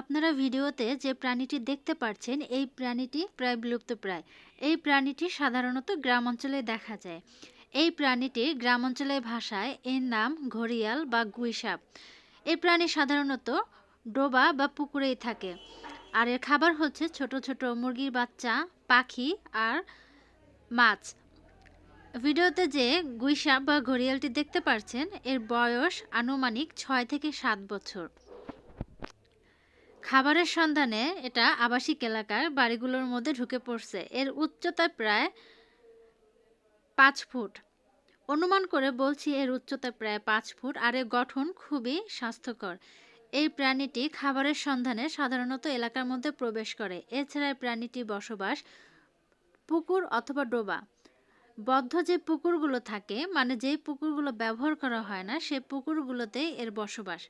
আপনারা ভিডিওতে যে প্রাণীটি দেখতে পাচ্ছেন এই প্রাণীটি প্রায় বিলুপ্তপ্রায় এই প্রাণীটি সাধারণত গ্রাম অঞ্চলে দেখা যায় এই প্রাণীটি গ্রাম অঞ্চলের ভাষায় এর নাম ঘড়িয়াল বা গুইসাপ এই প্রাণী সাধারণত ডোবা বা পুকুরেই থাকে আর এর খাবার হচ্ছে ছোট ছোট মুরগির বাচ্চা পাখি আর মাছ ভিডিওতে যে গুইসাপ বা ঘড়িয়ালটি দেখতে পাচ্ছেন এর বয়স আনুমানিক ছয় থেকে সাত বছর খাবারের সন্ধানে এটা আবাসিক এলাকার বাড়িগুলোর মধ্যে ঢুকে পড়ছে এর উচ্চতা প্রায় পাঁচ ফুট অনুমান করে বলছি এর উচ্চতা প্রায় পাঁচ ফুট আর এর গঠন খুবই স্বাস্থ্যকর এই প্রাণীটি খাবারের সন্ধানে সাধারণত এলাকার মধ্যে প্রবেশ করে এছাড়া প্রাণীটি বসবাস পুকুর অথবা ডোবা বদ্ধ যে পুকুরগুলো থাকে মানে যেই পুকুরগুলো ব্যবহার করা হয় না সে পুকুরগুলোতে এর বসবাস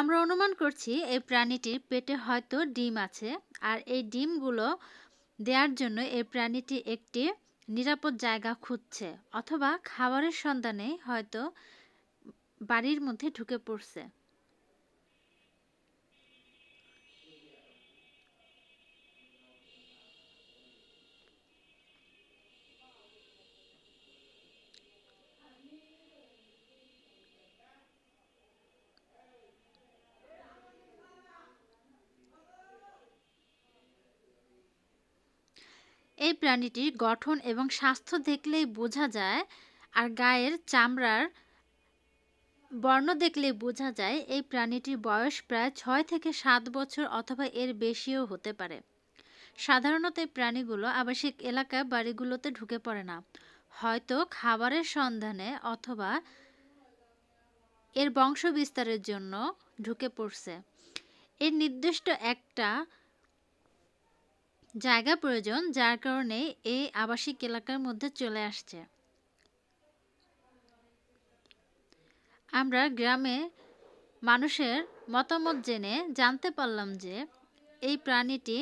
আমরা অনুমান করছি এই প্রাণীটির পেটে হয়তো ডিম আছে আর এই ডিমগুলো দেওয়ার জন্য এই প্রাণীটি একটি নিরাপদ জায়গা খুঁজছে অথবা খাবারের সন্ধানে হয়তো বাড়ির মধ্যে ঢুকে পড়ছে এই প্রাণীটির গঠন এবং স্বাস্থ্য দেখলেই বোঝা যায় আর গায়ের চামড়ার বর্ণ দেখলে বোঝা যায় এই প্রাণীটির বয়স প্রায় ছয় থেকে সাত বছর অথবা এর বেশিও হতে পারে সাধারণত এই প্রাণীগুলো আবাসিক এলাকা বাড়িগুলোতে ঢুকে পড়ে না হয়তো খাবারের সন্ধানে অথবা এর বংশ বিস্তারের জন্য ঢুকে পড়ছে এর নির্দিষ্ট একটা জায়গা প্রয়োজন যার কারণে এই আবাসিক এলাকার মধ্যে চলে আসছে আমরা গ্রামে মানুষের মতামত জেনে জানতে পারলাম যে এই প্রাণীটি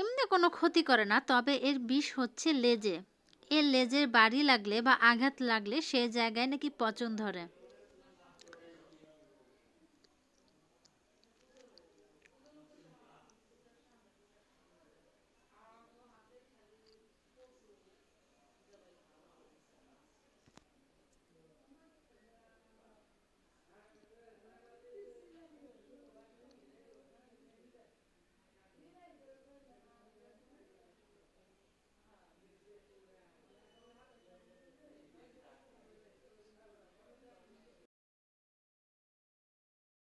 এমনি কোনো ক্ষতি করে না তবে এর বিষ হচ্ছে লেজে এর লেজের বাড়ি লাগলে বা আঘাত লাগলে সে জায়গায় নাকি পচন ধরে